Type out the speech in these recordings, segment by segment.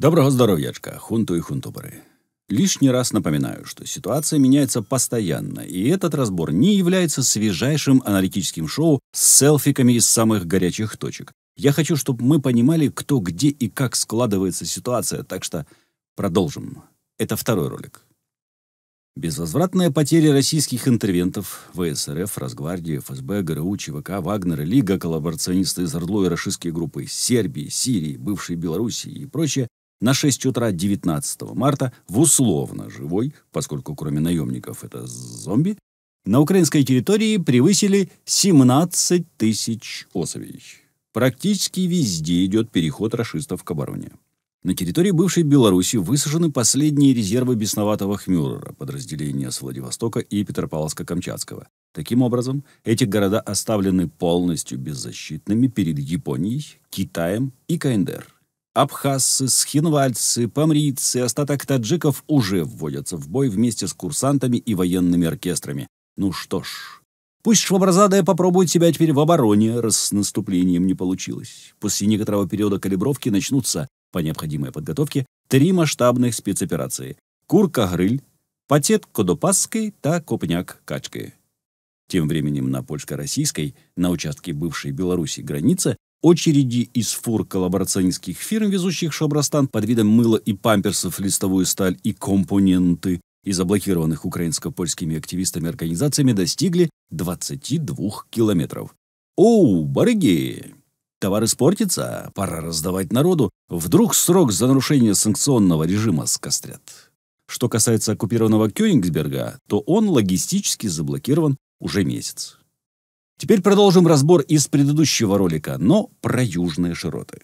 Доброго здоровьячка, хунту и хунтубары. Лишний раз напоминаю, что ситуация меняется постоянно, и этот разбор не является свежайшим аналитическим шоу с селфиками из самых горячих точек. Я хочу, чтобы мы понимали, кто где и как складывается ситуация, так что продолжим. Это второй ролик. Безвозвратная потеря российских интервентов, ВСРФ, Росгвардии, ФСБ, ГРУ, ЧВК, Вагнера, Лига, коллаборационисты из Ордло и рашистские группы Сербии, Сирии, бывшей Белоруссии и прочее на 6 утра 19 марта в условно живой, поскольку кроме наемников это зомби, на украинской территории превысили 17 тысяч особей. Практически везде идет переход расистов к обороне. На территории бывшей Беларуси высажены последние резервы бесноватого Хмюрера, подразделения с Владивостока и Петропавловска-Камчатского. Таким образом, эти города оставлены полностью беззащитными перед Японией, Китаем и КНДР. Абхазцы, схинвальцы, памрийцы, остаток таджиков уже вводятся в бой вместе с курсантами и военными оркестрами. Ну что ж, пусть Швабразадая попробует себя теперь в обороне, раз с наступлением не получилось. После некоторого периода калибровки начнутся, по необходимой подготовке, три масштабных спецоперации. Курка-грыль, Патет Кодопасской та Копняк Качкой. Тем временем на польско-российской, на участке бывшей Беларуси границы, Очереди из фур коллаборационистских фирм, везущих шабрастан под видом мыла и памперсов, листовую сталь и компоненты и заблокированных украинско-польскими активистами организациями достигли 22 километров. «Оу, барыги! Товар испортится, пора раздавать народу, вдруг срок за нарушение санкционного режима скострят». Что касается оккупированного Кёнигсберга, то он логистически заблокирован уже месяц. Теперь продолжим разбор из предыдущего ролика, но про южные широты.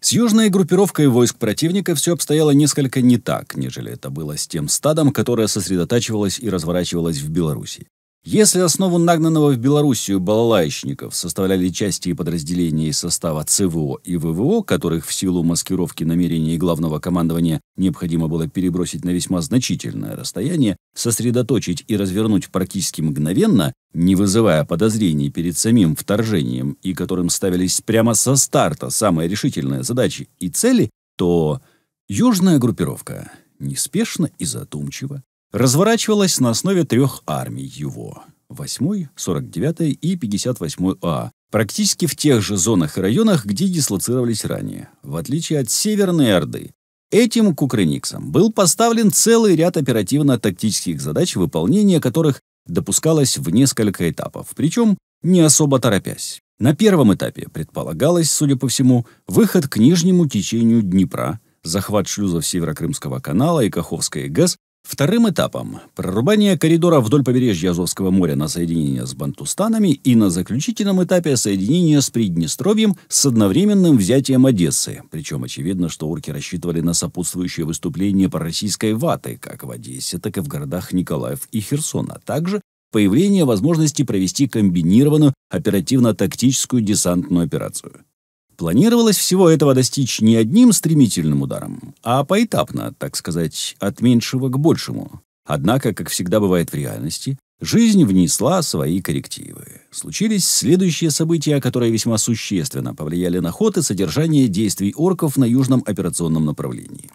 С южной группировкой войск противника все обстояло несколько не так, нежели это было с тем стадом, которое сосредотачивалось и разворачивалось в Беларуси. Если основу нагнанного в Белоруссию балалаечников составляли части и подразделения из состава ЦВО и ВВО, которых в силу маскировки намерений главного командования необходимо было перебросить на весьма значительное расстояние, сосредоточить и развернуть практически мгновенно, не вызывая подозрений перед самим вторжением и которым ставились прямо со старта самые решительные задачи и цели, то южная группировка неспешно и задумчиво разворачивалась на основе трех армий его – 8, 49 и 58 А, практически в тех же зонах и районах, где дислоцировались ранее, в отличие от Северной Орды. Этим кукрыниксом был поставлен целый ряд оперативно-тактических задач, выполнение которых допускалось в несколько этапов, причем не особо торопясь. На первом этапе предполагалось, судя по всему, выход к нижнему течению Днепра, захват шлюзов Северокрымского канала и Каховской ГЭС Вторым этапом – прорубание коридора вдоль побережья Азовского моря на соединение с Бантустанами и на заключительном этапе соединение с Приднестровьем с одновременным взятием Одессы. Причем очевидно, что орки рассчитывали на сопутствующее выступление по российской ваты как в Одессе, так и в городах Николаев и Херсон, а также появление возможности провести комбинированную оперативно-тактическую десантную операцию. Планировалось всего этого достичь не одним стремительным ударом, а поэтапно, так сказать, от меньшего к большему. Однако, как всегда бывает в реальности, жизнь внесла свои коррективы. Случились следующие события, которые весьма существенно повлияли на ход и содержание действий орков на южном операционном направлении.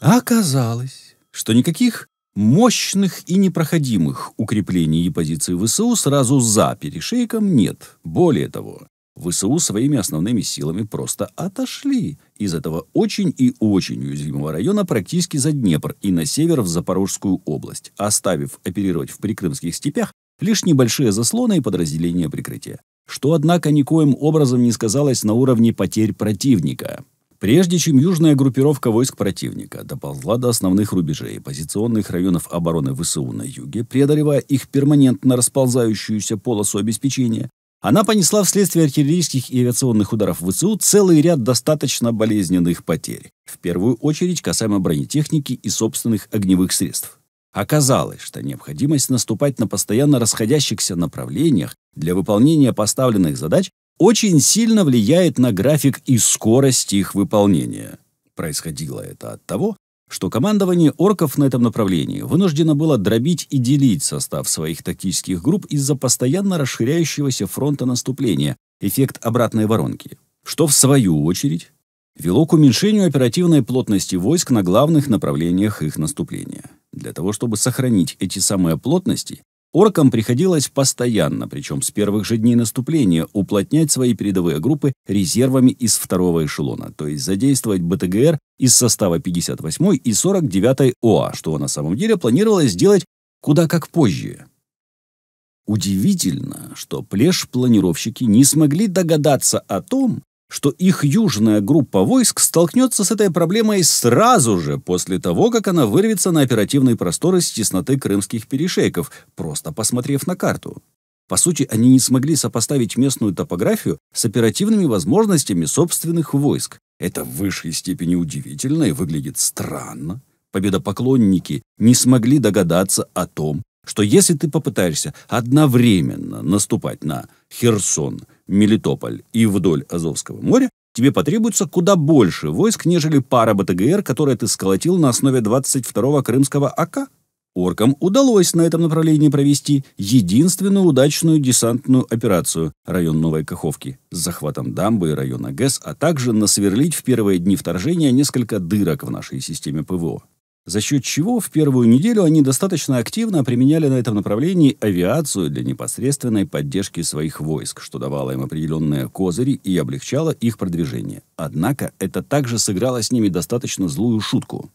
Оказалось, что никаких мощных и непроходимых укреплений и позиций ВСУ сразу за перешейком нет. Более того, ВСУ своими основными силами просто отошли из этого очень и очень уязвимого района практически за Днепр и на север в Запорожскую область, оставив оперировать в прикрымских степях лишь небольшие заслоны и подразделения прикрытия. Что, однако, никоим образом не сказалось на уровне потерь противника. Прежде чем южная группировка войск противника доползла до основных рубежей позиционных районов обороны ВСУ на юге, преодолевая их перманентно расползающуюся полосу обеспечения, она понесла вследствие артиллерийских и авиационных ударов ВСУ целый ряд достаточно болезненных потерь, в первую очередь касаемо бронетехники и собственных огневых средств. Оказалось, что необходимость наступать на постоянно расходящихся направлениях для выполнения поставленных задач очень сильно влияет на график и скорость их выполнения. Происходило это от того, что командование орков на этом направлении вынуждено было дробить и делить состав своих тактических групп из-за постоянно расширяющегося фронта наступления, эффект обратной воронки, что, в свою очередь, вело к уменьшению оперативной плотности войск на главных направлениях их наступления. Для того, чтобы сохранить эти самые плотности, Оркам приходилось постоянно, причем с первых же дней наступления, уплотнять свои передовые группы резервами из второго эшелона, то есть задействовать БТГР из состава 58-й и 49-й ОА, что на самом деле планировалось сделать куда как позже. Удивительно, что плеш-планировщики не смогли догадаться о том, что их южная группа войск столкнется с этой проблемой сразу же после того, как она вырвется на оперативные просторы с тесноты крымских перешейков, просто посмотрев на карту. По сути, они не смогли сопоставить местную топографию с оперативными возможностями собственных войск. Это в высшей степени удивительно и выглядит странно победопоклонники не смогли догадаться о том, что если ты попытаешься одновременно наступать на Херсон, Мелитополь и вдоль Азовского моря, тебе потребуется куда больше войск, нежели пара БТГР, которые ты сколотил на основе 22-го Крымского АК. Оркам удалось на этом направлении провести единственную удачную десантную операцию район Новой Каховки с захватом дамбы и района ГЭС, а также насверлить в первые дни вторжения несколько дырок в нашей системе ПВО за счет чего в первую неделю они достаточно активно применяли на этом направлении авиацию для непосредственной поддержки своих войск, что давало им определенные козыри и облегчало их продвижение. Однако это также сыграло с ними достаточно злую шутку.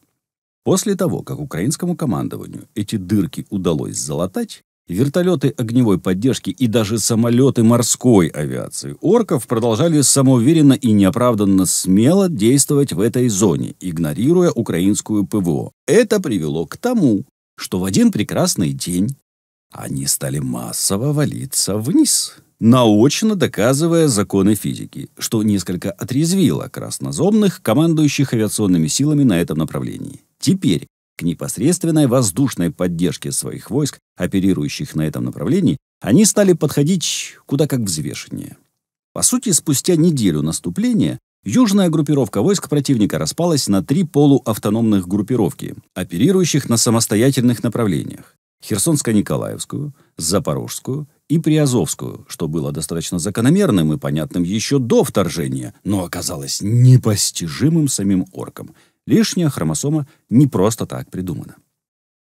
После того, как украинскому командованию эти дырки удалось залатать, Вертолеты огневой поддержки и даже самолеты морской авиации орков продолжали самоуверенно и неоправданно смело действовать в этой зоне, игнорируя украинскую ПВО. Это привело к тому, что в один прекрасный день они стали массово валиться вниз, наочно доказывая законы физики, что несколько отрезвило краснозомных, командующих авиационными силами на этом направлении. Теперь, к непосредственной воздушной поддержке своих войск, оперирующих на этом направлении, они стали подходить куда как взвешеннее. По сути, спустя неделю наступления южная группировка войск противника распалась на три полуавтономных группировки, оперирующих на самостоятельных направлениях – Херсонско-Николаевскую, Запорожскую и Приазовскую, что было достаточно закономерным и понятным еще до вторжения, но оказалось непостижимым самим оркам – Лишняя хромосома не просто так придумана.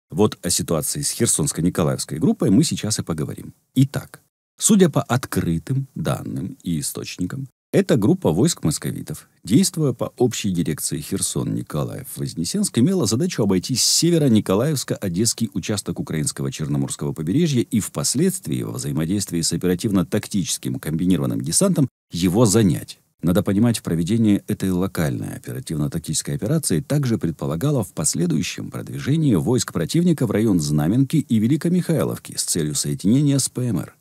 Вот о ситуации с Херсонско-Николаевской группой мы сейчас и поговорим. Итак, судя по открытым данным и источникам, эта группа войск московитов, действуя по общей дирекции Херсон-Николаев-Вознесенск, имела задачу обойти с севера николаевско одесский участок украинского Черноморского побережья и впоследствии во взаимодействии с оперативно-тактическим комбинированным десантом его занять. Надо понимать, проведение этой локальной оперативно-тактической операции также предполагало в последующем продвижении войск противника в район Знаменки и Великомихайловки с целью соединения с ПМР.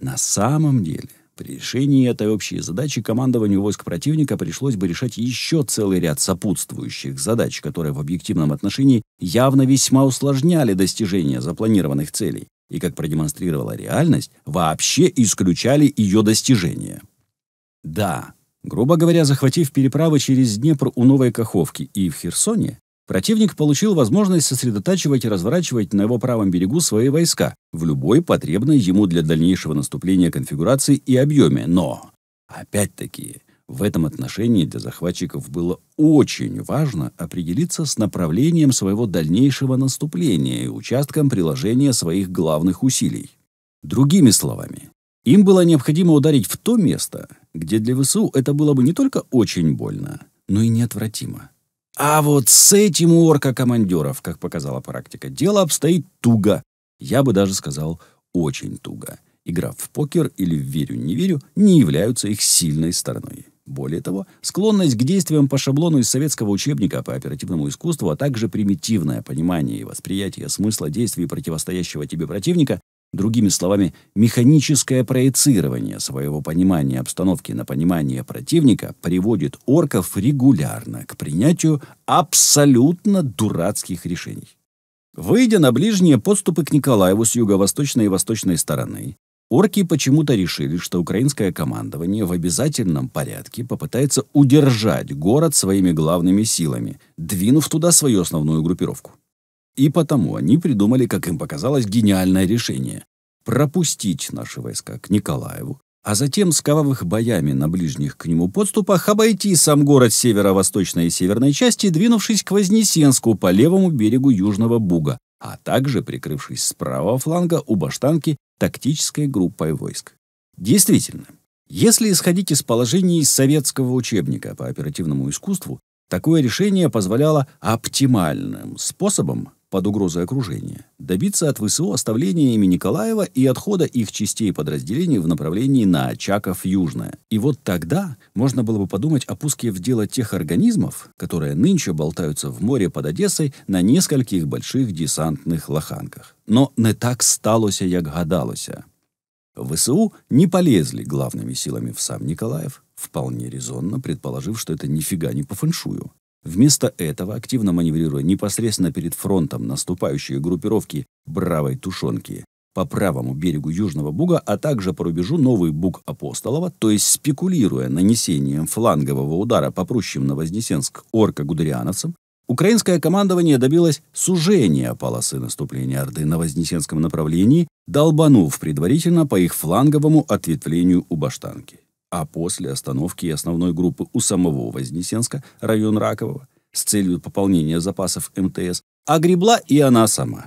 На самом деле, при решении этой общей задачи командованию войск противника пришлось бы решать еще целый ряд сопутствующих задач, которые в объективном отношении явно весьма усложняли достижение запланированных целей и, как продемонстрировала реальность, вообще исключали ее достижение. Да, Грубо говоря, захватив переправы через Днепр у Новой Каховки и в Херсоне, противник получил возможность сосредотачивать и разворачивать на его правом берегу свои войска в любой потребной ему для дальнейшего наступления конфигурации и объеме. Но, опять-таки, в этом отношении для захватчиков было очень важно определиться с направлением своего дальнейшего наступления и участком приложения своих главных усилий. Другими словами, им было необходимо ударить в то место, где для ВСУ это было бы не только очень больно, но и неотвратимо. А вот с этим у орка командиров как показала практика, дело обстоит туго. Я бы даже сказал, очень туго. Игра в покер или в верю-не верю не являются их сильной стороной. Более того, склонность к действиям по шаблону из советского учебника по оперативному искусству, а также примитивное понимание и восприятие смысла действий противостоящего тебе противника Другими словами, механическое проецирование своего понимания обстановки на понимание противника приводит орков регулярно к принятию абсолютно дурацких решений. Выйдя на ближние подступы к Николаеву с юго-восточной и восточной стороны, орки почему-то решили, что украинское командование в обязательном порядке попытается удержать город своими главными силами, двинув туда свою основную группировку. И потому они придумали, как им показалось, гениальное решение – пропустить наши войска к Николаеву, а затем, сковав их боями на ближних к нему подступах, обойти сам город северо-восточной и северной части, двинувшись к Вознесенску по левому берегу Южного Буга, а также прикрывшись с правого фланга у Баштанки тактической группой войск. Действительно, если исходить из положений советского учебника по оперативному искусству, такое решение позволяло оптимальным способом под угрозой окружения, добиться от ВСУ оставления имени Николаева и отхода их частей подразделений в направлении на Очаков-Южное. И вот тогда можно было бы подумать о пуске в дело тех организмов, которые нынче болтаются в море под Одессой на нескольких больших десантных лоханках. Но не так сталося, як гадалося. ВСУ не полезли главными силами в сам Николаев, вполне резонно предположив, что это нифига не по фэншую. Вместо этого, активно маневрируя непосредственно перед фронтом наступающие группировки «Бравой тушенки» по правому берегу Южного Буга, а также по рубежу Новый Буг Апостолова, то есть спекулируя нанесением флангового удара по прущим на Вознесенск орка-гудериановцам, Украинское командование добилось сужения полосы наступления Орды на Вознесенском направлении, долбанув предварительно по их фланговому ответвлению у Баштанки а после остановки и основной группы у самого Вознесенска, район Ракового, с целью пополнения запасов МТС, огребла а и она сама.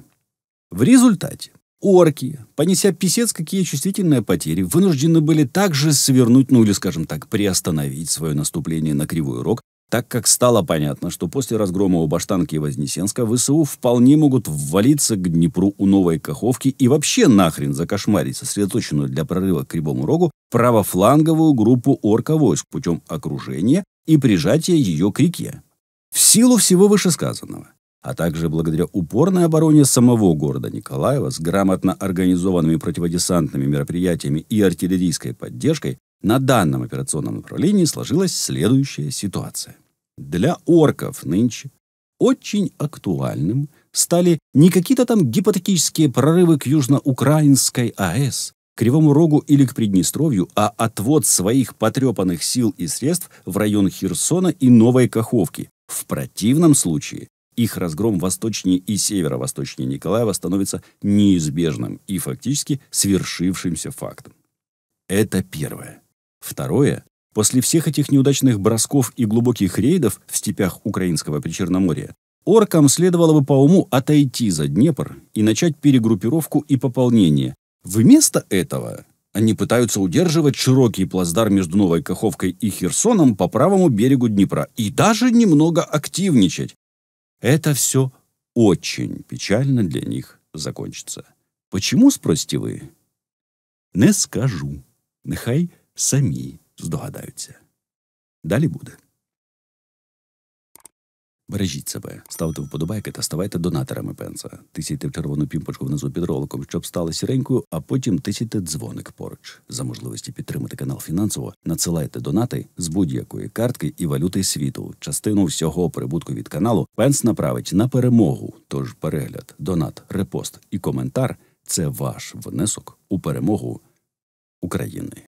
В результате орки, понеся писец какие чувствительные потери, вынуждены были также свернуть, ну или, скажем так, приостановить свое наступление на Кривой Рог так как стало понятно, что после разгрома у Баштанки и Вознесенска ВСУ вполне могут ввалиться к Днепру у Новой Каховки и вообще нахрен закошмарить сосредоточенную для прорыва к Кривому Рогу правофланговую группу орковойск путем окружения и прижатия ее к реке. В силу всего вышесказанного, а также благодаря упорной обороне самого города Николаева с грамотно организованными противодесантными мероприятиями и артиллерийской поддержкой, на данном операционном направлении сложилась следующая ситуация. Для орков нынче очень актуальным стали не какие-то там гипотетические прорывы к южноукраинской АЭС, к Кривому Рогу или к Приднестровью, а отвод своих потрепанных сил и средств в район Херсона и Новой Каховки. В противном случае их разгром восточнее и северо-восточнее Николаева становится неизбежным и фактически свершившимся фактом. Это первое. Второе. После всех этих неудачных бросков и глубоких рейдов в степях украинского Причерноморья, оркам следовало бы по уму отойти за Днепр и начать перегруппировку и пополнение. Вместо этого они пытаются удерживать широкий плацдарм между Новой Каховкой и Херсоном по правому берегу Днепра и даже немного активничать. Это все очень печально для них закончится. Почему, спросите вы? Не скажу. Нехай сами здогадаються. Далі буде. Бережіть себе, ставте вподобайки та ставайте донаторами пенса. Тисійте в червону пімпочку внизу під роликом, щоб стали сіренькою, а потім тисійте дзвоник поруч. За можливості підтримати канал фінансово, надсилайте донати з будь-якої картки і валюти світу. Частину всього прибутку від каналу пенс направить на перемогу. Тож перегляд, донат, репост і коментар це ваш внесок у перемогу України.